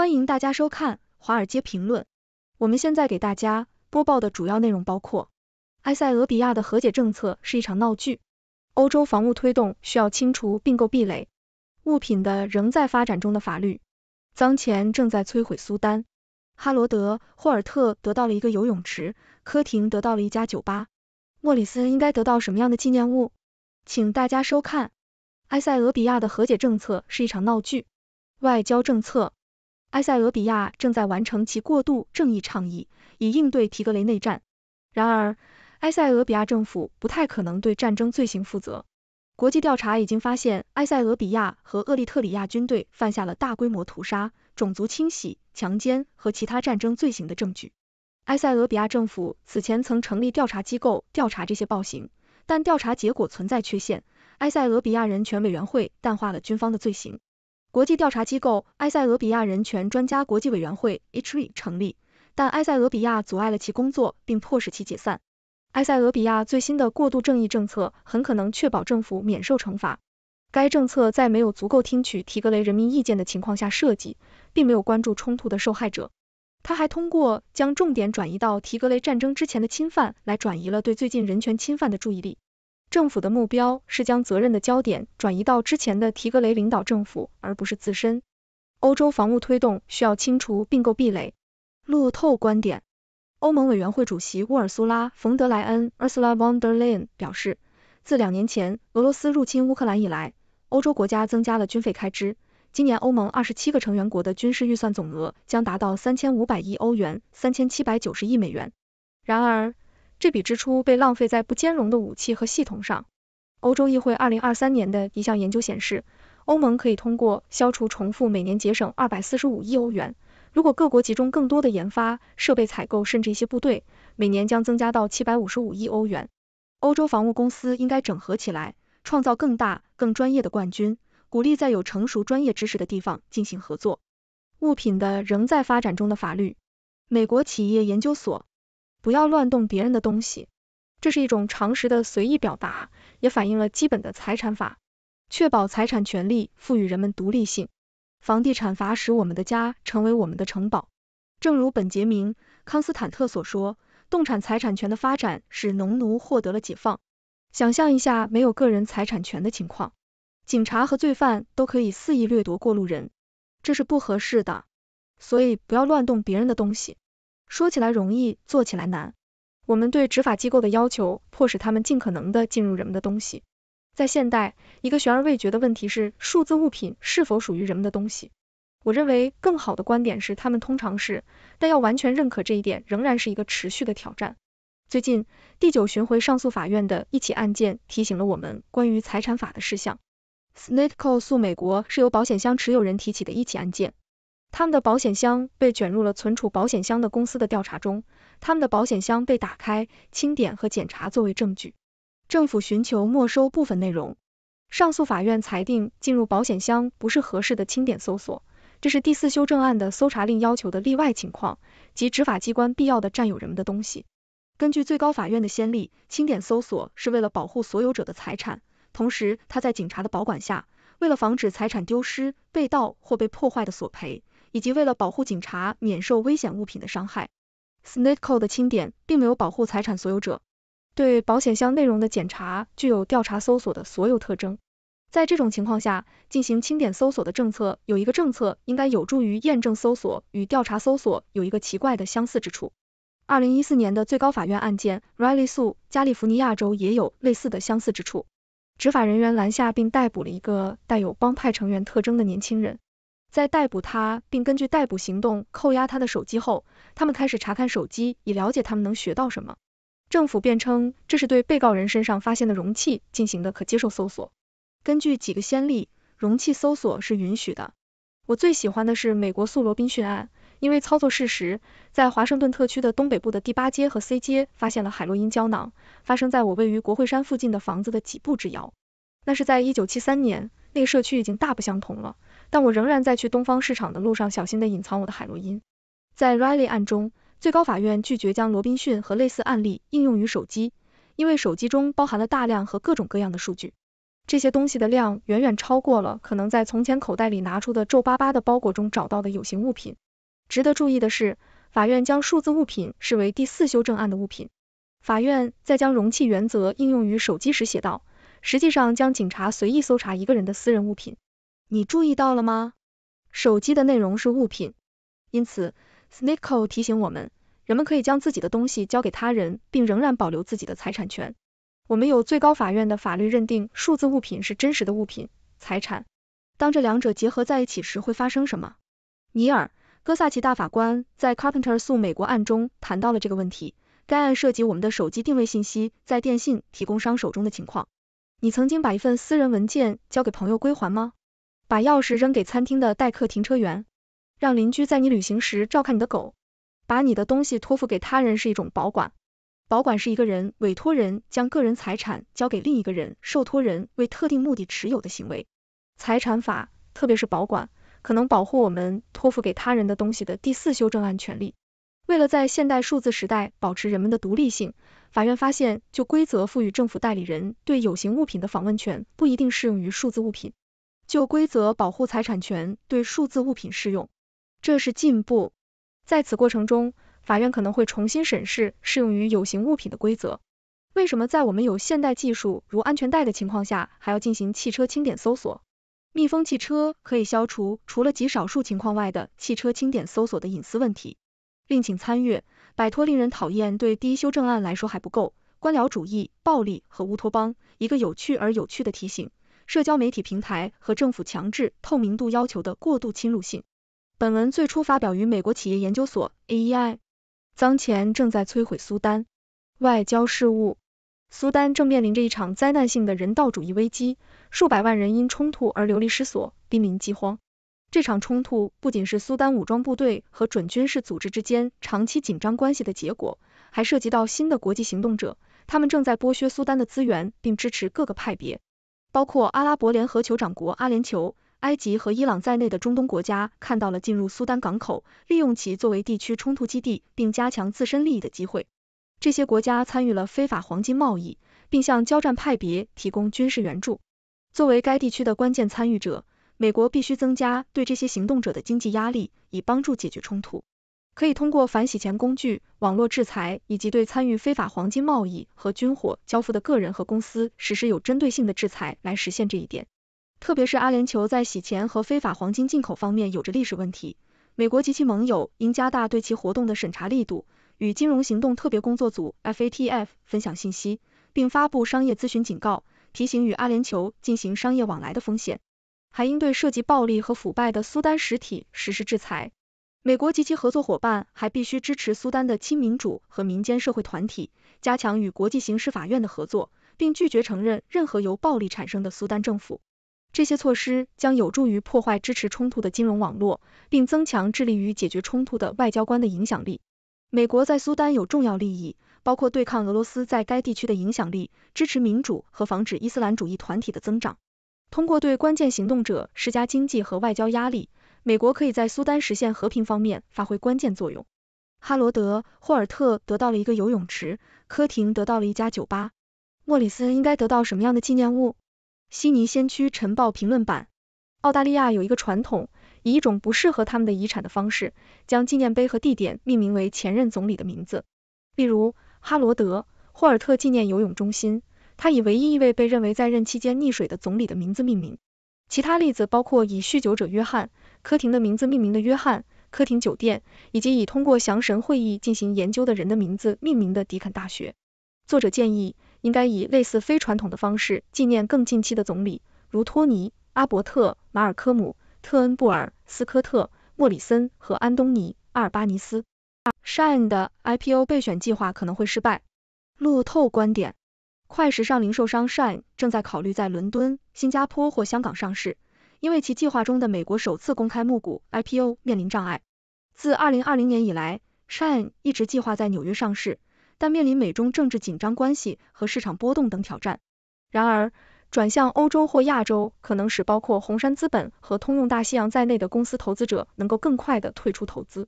欢迎大家收看《华尔街评论》。我们现在给大家播报的主要内容包括：埃塞俄比亚的和解政策是一场闹剧；欧洲防务推动需要清除并购壁垒；物品的仍在发展中的法律；脏钱正在摧毁苏丹；哈罗德·霍尔特得到了一个游泳池，科廷得到了一家酒吧，莫里森应该得到什么样的纪念物？请大家收看。埃塞俄比亚的和解政策是一场闹剧。外交政策。埃塞俄比亚正在完成其过渡正义倡议，以应对提格雷内战。然而，埃塞俄比亚政府不太可能对战争罪行负责。国际调查已经发现，埃塞俄比亚和厄立特里亚军队犯下了大规模屠杀、种族清洗、强奸和其他战争罪行的证据。埃塞俄比亚政府此前曾成立调查机构调查这些暴行，但调查结果存在缺陷。埃塞俄比亚人权委员会淡化了军方的罪行。国际调查机构埃塞俄比亚人权专家国际委员会 （HR） 成立，但埃塞俄比亚阻碍了其工作，并迫使其解散。埃塞俄比亚最新的过渡正义政策很可能确保政府免受惩罚。该政策在没有足够听取提格雷人民意见的情况下设计，并没有关注冲突的受害者。他还通过将重点转移到提格雷战争之前的侵犯来转移了对最近人权侵犯的注意力。政府的目标是将责任的焦点转移到之前的提格雷领导政府，而不是自身。欧洲防务推动需要清除并购壁垒。路透观点，欧盟委员会主席乌尔苏拉·冯德莱恩 Ursula von der Leyen 表示，自两年前俄罗斯入侵乌克兰以来，欧洲国家增加了军费开支。今年欧盟二十七个成员国的军事预算总额将达到三千五百亿欧元，三千七百九十亿美元。然而，这笔支出被浪费在不兼容的武器和系统上。欧洲议会2023年的一项研究显示，欧盟可以通过消除重复，每年节省245亿欧元。如果各国集中更多的研发、设备采购，甚至一些部队，每年将增加到755亿欧元。欧洲防务公司应该整合起来，创造更大、更专业的冠军，鼓励在有成熟专业知识的地方进行合作。物品的仍在发展中的法律。美国企业研究所。不要乱动别人的东西，这是一种常识的随意表达，也反映了基本的财产法，确保财产权利赋予人们独立性。房地产法使我们的家成为我们的城堡，正如本杰明·康斯坦特所说，动产财产权的发展使农奴获得了解放。想象一下没有个人财产权的情况，警察和罪犯都可以肆意掠夺过路人，这是不合适的。所以不要乱动别人的东西。说起来容易，做起来难。我们对执法机构的要求，迫使他们尽可能地进入人们的东西。在现代，一个悬而未决的问题是，数字物品是否属于人们的东西？我认为更好的观点是，他们通常是，但要完全认可这一点仍然是一个持续的挑战。最近，第九巡回上诉法院的一起案件提醒了我们关于财产法的事项。Snitko 诉美国是由保险箱持有人提起的一起案件。他们的保险箱被卷入了存储保险箱的公司的调查中。他们的保险箱被打开、清点和检查作为证据。政府寻求没收部分内容。上诉法院裁定进入保险箱不是合适的清点搜索，这是第四修正案的搜查令要求的例外情况，即执法机关必要的占有人们的东西。根据最高法院的先例，清点搜索是为了保护所有者的财产，同时他在警察的保管下，为了防止财产丢失、被盗或被破坏的索赔。以及为了保护警察免受危险物品的伤害 s n i t c o 的清点并没有保护财产所有者。对保险箱内容的检查具有调查搜索的所有特征。在这种情况下，进行清点搜索的政策有一个政策应该有助于验证搜索与调查搜索有一个奇怪的相似之处。二零一四年的最高法院案件 Riley s Sue 加利福尼亚州也有类似的相似之处。执法人员拦下并逮捕了一个带有帮派成员特征的年轻人。在逮捕他并根据逮捕行动扣押他的手机后，他们开始查看手机，以了解他们能学到什么。政府辩称这是对被告人身上发现的容器进行的可接受搜索。根据几个先例，容器搜索是允许的。我最喜欢的是美国诉罗宾逊案，因为操作事实在华盛顿特区的东北部的第八街和 C 街发现了海洛因胶囊，发生在我位于国会山附近的房子的几步之遥。那是在1973年，那个社区已经大不相同了。但我仍然在去东方市场的路上小心的隐藏我的海洛因。在 Riley 案中，最高法院拒绝将罗宾逊和类似案例应用于手机，因为手机中包含了大量和各种各样的数据，这些东西的量远远超过了可能在从前口袋里拿出的皱巴巴的包裹中找到的有形物品。值得注意的是，法院将数字物品视为第四修正案的物品。法院在将容器原则应用于手机时写道，实际上将警察随意搜查一个人的私人物品。你注意到了吗？手机的内容是物品，因此 Snickle 提醒我们，人们可以将自己的东西交给他人，并仍然保留自己的财产权。我们有最高法院的法律认定数字物品是真实的物品财产。当这两者结合在一起时会发生什么？尼尔·哥萨奇大法官在 Carpenter 诉美国案中谈到了这个问题，该案涉及我们的手机定位信息在电信提供商手中的情况。你曾经把一份私人文件交给朋友归还吗？把钥匙扔给餐厅的待客停车员，让邻居在你旅行时照看你的狗，把你的东西托付给他人是一种保管。保管是一个人委托人将个人财产交给另一个人受托人为特定目的持有的行为。财产法特别是保管可能保护我们托付给他人的东西的第四修正案权利。为了在现代数字时代保持人们的独立性，法院发现就规则赋予政府代理人对有形物品的访问权不一定适用于数字物品。旧规则保护财产权对数字物品适用，这是进步。在此过程中，法院可能会重新审视适用于有形物品的规则。为什么在我们有现代技术如安全带的情况下，还要进行汽车清点搜索？密封汽车可以消除除了极少数情况外的汽车清点搜索的隐私问题。另请参阅，摆脱令人讨厌对第一修正案来说还不够，官僚主义、暴力和乌托邦。一个有趣而有趣的提醒。社交媒体平台和政府强制透明度要求的过度侵入性。本文最初发表于美国企业研究所 （AEI）。当前正在摧毁苏丹外交事务。苏丹正面临着一场灾难性的人道主义危机，数百万人因冲突而流离失所，濒临饥荒。这场冲突不仅是苏丹武装部队和准军事组织之间长期紧张关系的结果，还涉及到新的国际行动者，他们正在剥削苏丹的资源并支持各个派别。包括阿拉伯联合酋长国、阿联酋、埃及和伊朗在内的中东国家看到了进入苏丹港口，利用其作为地区冲突基地，并加强自身利益的机会。这些国家参与了非法黄金贸易，并向交战派别提供军事援助。作为该地区的关键参与者，美国必须增加对这些行动者的经济压力，以帮助解决冲突。可以通过反洗钱工具、网络制裁，以及对参与非法黄金贸易和军火交付的个人和公司实施有针对性的制裁来实现这一点。特别是阿联酋在洗钱和非法黄金进口方面有着历史问题，美国及其盟友应加大对其活动的审查力度，与金融行动特别工作组 （FATF） 分享信息，并发布商业咨询警告，提醒与阿联酋进行商业往来的风险。还应对涉及暴力和腐败的苏丹实体实施制裁。美国及其合作伙伴还必须支持苏丹的亲民主和民间社会团体，加强与国际刑事法院的合作，并拒绝承认任何由暴力产生的苏丹政府。这些措施将有助于破坏支持冲突的金融网络，并增强致力于解决冲突的外交官的影响力。美国在苏丹有重要利益，包括对抗俄罗斯在该地区的影响力，支持民主和防止伊斯兰主义团体的增长。通过对关键行动者施加经济和外交压力。美国可以在苏丹实现和平方面发挥关键作用。哈罗德·霍尔特得到了一个游泳池，科廷得到了一家酒吧。莫里斯应该得到什么样的纪念物？悉尼先驱晨报评论版：澳大利亚有一个传统，以一种不适合他们的遗产的方式，将纪念碑和地点命名为前任总理的名字。例如，哈罗德·霍尔特纪念游泳中心，他以唯一一位被认为在任期间溺水的总理的名字命名。其他例子包括以酗酒者约翰。科廷的名字命名的约翰科廷酒店，以及以通过降神会议进行研究的人的名字命名的迪肯大学。作者建议，应该以类似非传统的方式纪念更近期的总理，如托尼阿伯特、马尔科姆特恩布尔、斯科特莫里森和安东尼阿尔巴尼斯。Shine 的 IPO 备选计划可能会失败。路透观点：快时尚零售商 Shine 正在考虑在伦敦、新加坡或香港上市。因为其计划中的美国首次公开募股 IPO 面临障碍，自2020年以来，Shine 一直计划在纽约上市，但面临美中政治紧张关系和市场波动等挑战。然而，转向欧洲或亚洲可能使包括红杉资本和通用大西洋在内的公司投资者能够更快地退出投资。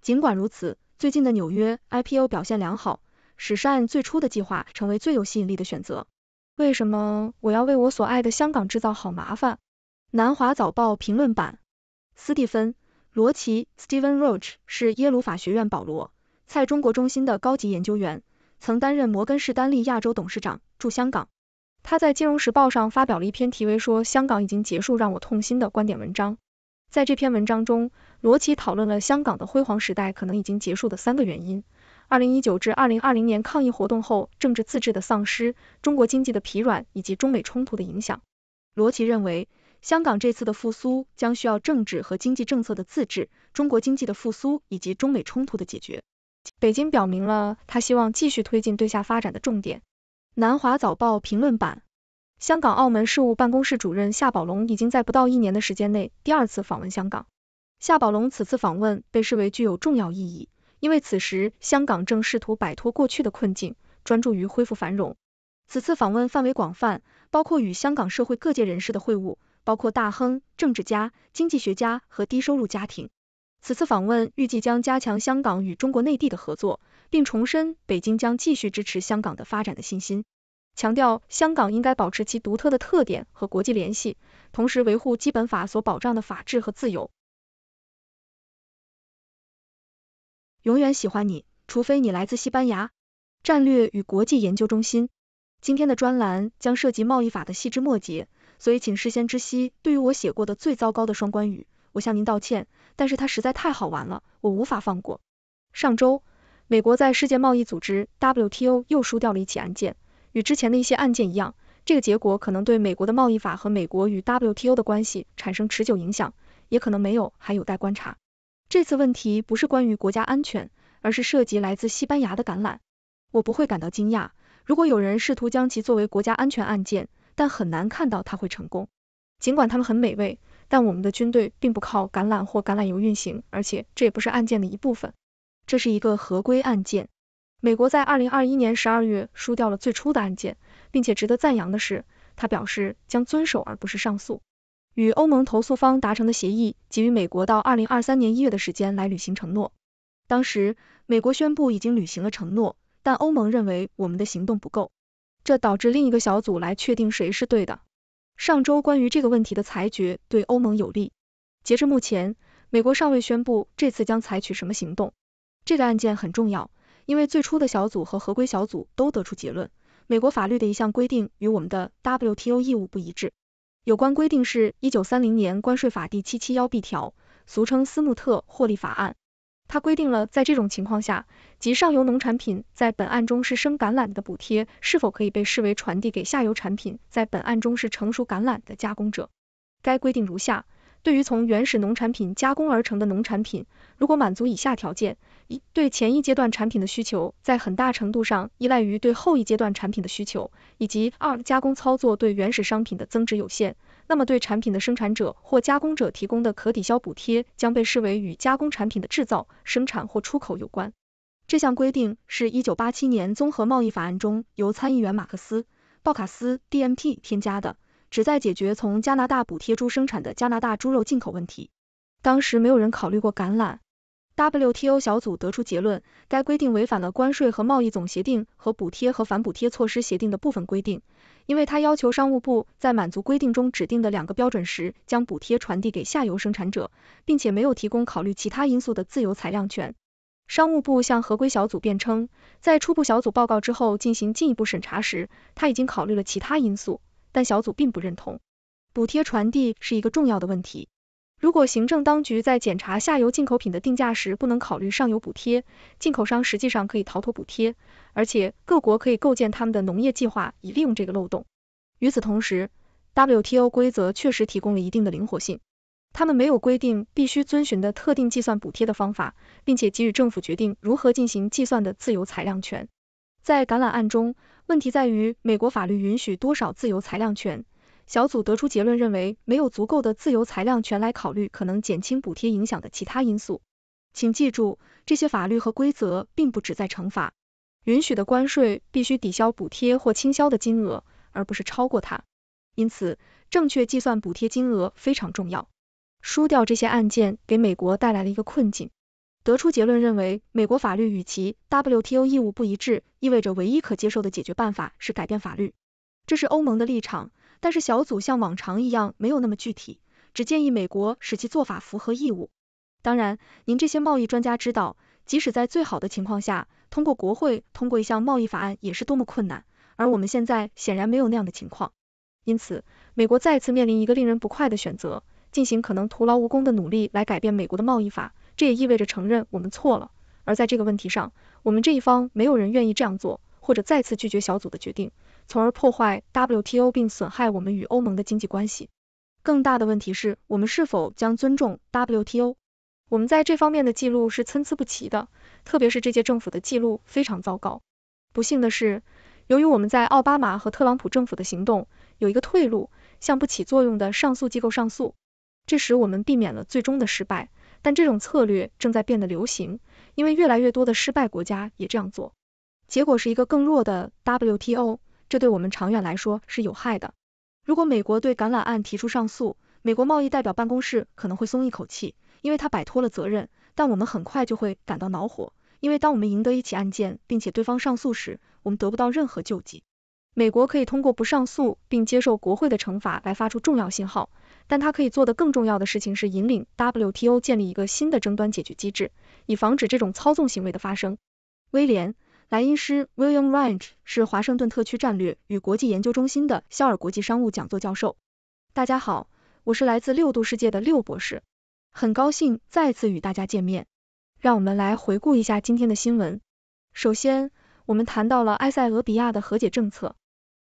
尽管如此，最近的纽约 IPO 表现良好，使 Shine 最初的计划成为最有吸引力的选择。为什么我要为我所爱的香港制造好麻烦？南华早报评论版，斯蒂芬·罗奇 （Steven Roach） 是耶鲁法学院保罗·蔡中国中心的高级研究员，曾担任摩根士丹利亚洲董事长驻香港。他在《金融时报》上发表了一篇题为“说香港已经结束，让我痛心”的观点文章。在这篇文章中，罗奇讨论了香港的辉煌时代可能已经结束的三个原因：二零一九至二零二零年抗议活动后政治自治的丧失、中国经济的疲软以及中美冲突的影响。罗奇认为。香港这次的复苏将需要政治和经济政策的自治，中国经济的复苏以及中美冲突的解决。北京表明了他希望继续推进对下发展的重点。南华早报评论版，香港澳门事务办公室主任夏宝龙已经在不到一年的时间内第二次访问香港。夏宝龙此次访问被视为具有重要意义，因为此时香港正试图摆脱过去的困境，专注于恢复繁荣。此次访问范围广泛，包括与香港社会各界人士的会晤。包括大亨、政治家、经济学家和低收入家庭。此次访问预计将加强香港与中国内地的合作，并重申北京将继续支持香港的发展的信心。强调香港应该保持其独特的特点和国际联系，同时维护基本法所保障的法治和自由。永远喜欢你，除非你来自西班牙。战略与国际研究中心今天的专栏将涉及贸易法的细枝末节。所以请事先知悉，对于我写过的最糟糕的双关语，我向您道歉，但是它实在太好玩了，我无法放过。上周，美国在世界贸易组织 WTO 又输掉了一起案件，与之前的一些案件一样，这个结果可能对美国的贸易法和美国与 WTO 的关系产生持久影响，也可能没有，还有待观察。这次问题不是关于国家安全，而是涉及来自西班牙的橄榄，我不会感到惊讶，如果有人试图将其作为国家安全案件。但很难看到它会成功。尽管它们很美味，但我们的军队并不靠橄榄或橄榄油运行，而且这也不是案件的一部分。这是一个合规案件。美国在2021年12月输掉了最初的案件，并且值得赞扬的是，他表示将遵守而不是上诉。与欧盟投诉方达成的协议给予美国到2023年1月的时间来履行承诺。当时，美国宣布已经履行了承诺，但欧盟认为我们的行动不够。这导致另一个小组来确定谁是对的。上周关于这个问题的裁决对欧盟有利。截至目前，美国尚未宣布这次将采取什么行动。这个案件很重要，因为最初的小组和合规小组都得出结论，美国法律的一项规定与我们的 WTO 义务不一致。有关规定是一九三零年关税法第七七幺 B 条，俗称斯穆特获利法案。它规定了，在这种情况下，即上游农产品在本案中是生橄榄的补贴，是否可以被视为传递给下游产品，在本案中是成熟橄榄的加工者。该规定如下：对于从原始农产品加工而成的农产品，如果满足以下条件：一、对前一阶段产品的需求在很大程度上依赖于对后一阶段产品的需求，以及二、加工操作对原始商品的增值有限。那么对产品的生产者或加工者提供的可抵消补贴，将被视为与加工产品的制造、生产或出口有关。这项规定是1987年综合贸易法案中由参议员马克思·鲍卡斯 （D.M.T.） 添加的，旨在解决从加拿大补贴猪生产的加拿大猪肉进口问题。当时没有人考虑过橄榄。WTO 小组得出结论，该规定违反了关税和贸易总协定和补贴和反补贴措施协定的部分规定，因为它要求商务部在满足规定中指定的两个标准时，将补贴传递给下游生产者，并且没有提供考虑其他因素的自由裁量权。商务部向合规小组辩称，在初步小组报告之后进行进一步审查时，他已经考虑了其他因素，但小组并不认同。补贴传递是一个重要的问题。如果行政当局在检查下游进口品的定价时不能考虑上游补贴，进口商实际上可以逃脱补贴，而且各国可以构建他们的农业计划以利用这个漏洞。与此同时，WTO 规则确实提供了一定的灵活性，他们没有规定必须遵循的特定计算补贴的方法，并且给予政府决定如何进行计算的自由裁量权。在橄榄案中，问题在于美国法律允许多少自由裁量权。小组得出结论认为，没有足够的自由裁量权来考虑可能减轻补贴影响的其他因素。请记住，这些法律和规则并不旨在惩罚，允许的关税必须抵消补贴或倾销的金额，而不是超过它。因此，正确计算补贴金额非常重要。输掉这些案件给美国带来了一个困境。得出结论认为，美国法律与其 WTO 义务不一致，意味着唯一可接受的解决办法是改变法律。这是欧盟的立场。但是小组像往常一样没有那么具体，只建议美国使其做法符合义务。当然，您这些贸易专家知道，即使在最好的情况下，通过国会通过一项贸易法案也是多么困难，而我们现在显然没有那样的情况。因此，美国再次面临一个令人不快的选择：进行可能徒劳无功的努力来改变美国的贸易法，这也意味着承认我们错了。而在这个问题上，我们这一方没有人愿意这样做。或者再次拒绝小组的决定，从而破坏 WTO 并损害我们与欧盟的经济关系。更大的问题是，我们是否将尊重 WTO？我们在这方面的记录是参差不齐的，特别是这届政府的记录非常糟糕。不幸的是，由于我们在奥巴马和特朗普政府的行动有一个退路，向不起作用的上诉机构上诉，这使我们避免了最终的失败。但这种策略正在变得流行，因为越来越多的失败国家也这样做。结果是一个更弱的 WTO，这对我们长远来说是有害的。如果美国对橄榄案提出上诉，美国贸易代表办公室可能会松一口气，因为他摆脱了责任。但我们很快就会感到恼火，因为当我们赢得一起案件并且对方上诉时，我们得不到任何救济。美国可以通过不上诉并接受国会的惩罚来发出重要信号，但他可以做的更重要的事情是引领 WTO 建立一个新的争端解决机制，以防止这种操纵行为的发生。威廉。莱因施 William Range 是华盛顿特区战略与国际研究中心的肖尔国际商务讲座教授。大家好，我是来自六度世界的六博士，很高兴再次与大家见面。让我们来回顾一下今天的新闻。首先，我们谈到了埃塞俄比亚的和解政策。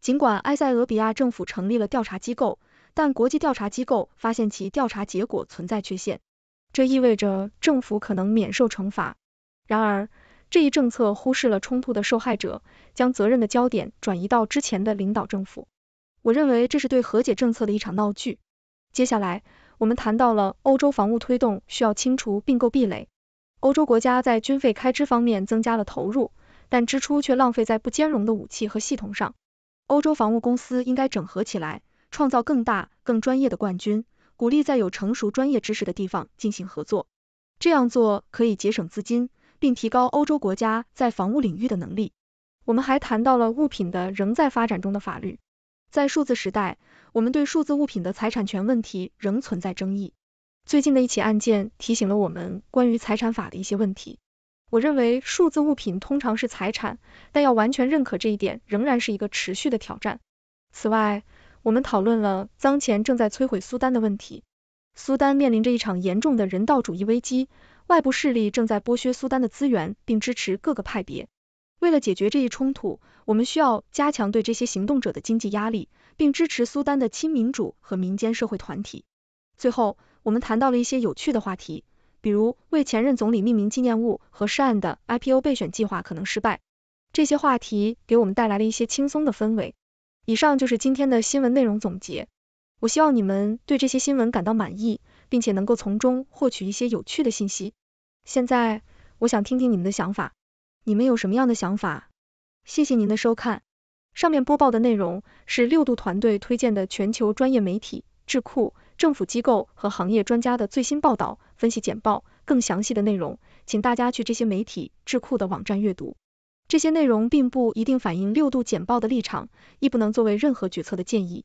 尽管埃塞俄比亚政府成立了调查机构，但国际调查机构发现其调查结果存在缺陷，这意味着政府可能免受惩罚。然而，这一政策忽视了冲突的受害者，将责任的焦点转移到之前的领导政府。我认为这是对和解政策的一场闹剧。接下来，我们谈到了欧洲防务推动需要清除并购壁垒。欧洲国家在军费开支方面增加了投入，但支出却浪费在不兼容的武器和系统上。欧洲防务公司应该整合起来，创造更大、更专业的冠军，鼓励在有成熟专业知识的地方进行合作。这样做可以节省资金。并提高欧洲国家在防务领域的能力。我们还谈到了物品的仍在发展中的法律，在数字时代，我们对数字物品的财产权问题仍存在争议。最近的一起案件提醒了我们关于财产法的一些问题。我认为数字物品通常是财产，但要完全认可这一点仍然是一个持续的挑战。此外，我们讨论了当前正在摧毁苏丹的问题。苏丹面临着一场严重的人道主义危机。外部势力正在剥削苏丹的资源，并支持各个派别。为了解决这一冲突，我们需要加强对这些行动者的经济压力，并支持苏丹的亲民主和民间社会团体。最后，我们谈到了一些有趣的话题，比如为前任总理命名纪念物和涉案的 IPO 备选计划可能失败。这些话题给我们带来了一些轻松的氛围。以上就是今天的新闻内容总结。我希望你们对这些新闻感到满意。并且能够从中获取一些有趣的信息。现在，我想听听你们的想法，你们有什么样的想法？谢谢您的收看。上面播报的内容是六度团队推荐的全球专业媒体、智库、政府机构和行业专家的最新报道、分析简报。更详细的内容，请大家去这些媒体、智库的网站阅读。这些内容并不一定反映六度简报的立场，亦不能作为任何决策的建议。